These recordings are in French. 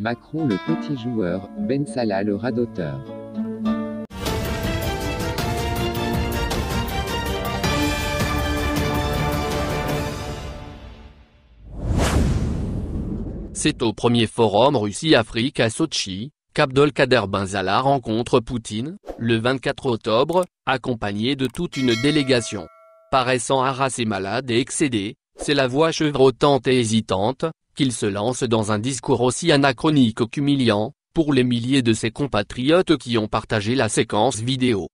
Macron le petit joueur, Ben Salah le radoteur. C'est au premier forum Russie-Afrique à Sochi, qu'Abdolkader Benzala rencontre Poutine, le 24 octobre, accompagné de toute une délégation. Paraissant harassé malade et excédé, c'est la voix chevrotante et hésitante, qu'il se lance dans un discours aussi anachronique qu'humiliant, pour les milliers de ses compatriotes qui ont partagé la séquence vidéo.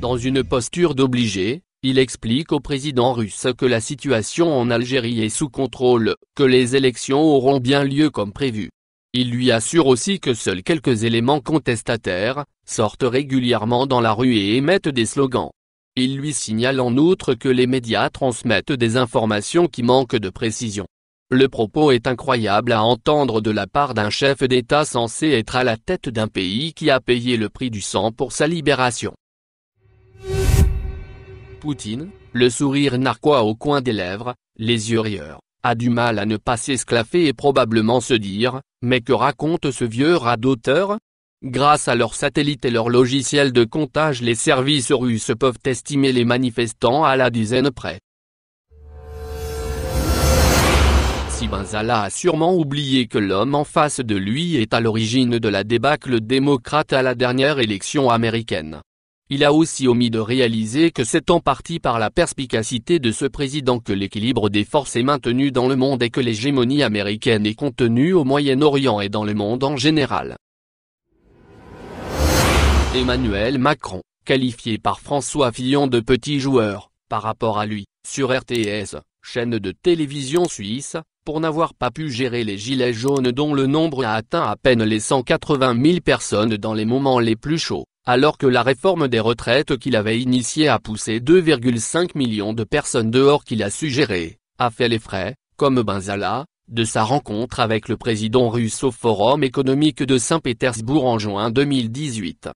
Dans une posture d'obligé, il explique au président russe que la situation en Algérie est sous contrôle, que les élections auront bien lieu comme prévu. Il lui assure aussi que seuls quelques éléments contestataires, sortent régulièrement dans la rue et émettent des slogans. Il lui signale en outre que les médias transmettent des informations qui manquent de précision. Le propos est incroyable à entendre de la part d'un chef d'État censé être à la tête d'un pays qui a payé le prix du sang pour sa libération. Poutine, le sourire narquois au coin des lèvres, les yeux rieurs, a du mal à ne pas s'esclaffer et probablement se dire, mais que raconte ce vieux rat d'auteur Grâce à leurs satellites et leurs logiciels de comptage les services russes peuvent estimer les manifestants à la dizaine près. Benzala a sûrement oublié que l'homme en face de lui est à l'origine de la débâcle démocrate à la dernière élection américaine. Il a aussi omis de réaliser que c'est en partie par la perspicacité de ce président que l'équilibre des forces est maintenu dans le monde et que l'hégémonie américaine est contenue au Moyen-Orient et dans le monde en général. Emmanuel Macron, qualifié par François Fillon de petit joueur, par rapport à lui, sur RTS, chaîne de télévision suisse, pour n'avoir pas pu gérer les gilets jaunes dont le nombre a atteint à peine les 180 000 personnes dans les moments les plus chauds, alors que la réforme des retraites qu'il avait initiée a poussé 2,5 millions de personnes dehors qu'il a suggéré, a fait les frais, comme Benzala, de sa rencontre avec le président russe au Forum économique de Saint-Pétersbourg en juin 2018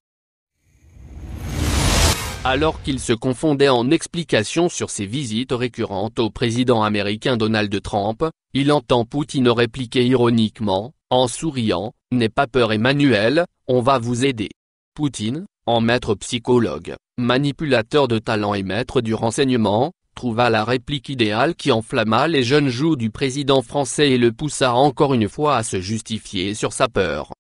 alors qu'il se confondait en explications sur ses visites récurrentes au président américain Donald Trump, il entend Poutine répliquer ironiquement, en souriant, N'aie pas peur Emmanuel, on va vous aider. Poutine, en maître psychologue, manipulateur de talent et maître du renseignement, trouva la réplique idéale qui enflamma les jeunes joues du président français et le poussa encore une fois à se justifier sur sa peur.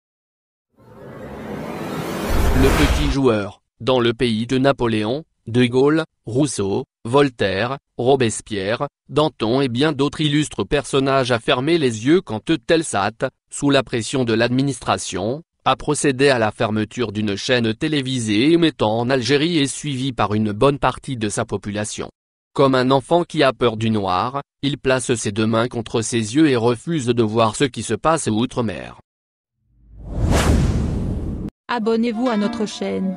Le petit joueur, dans le pays de Napoléon, de Gaulle, Rousseau, Voltaire, Robespierre, Danton et bien d'autres illustres personnages a fermé les yeux quand Telsat, sous la pression de l'administration, a procédé à la fermeture d'une chaîne télévisée émettant en Algérie et suivie par une bonne partie de sa population. Comme un enfant qui a peur du noir, il place ses deux mains contre ses yeux et refuse de voir ce qui se passe outre-mer. Abonnez-vous à notre chaîne.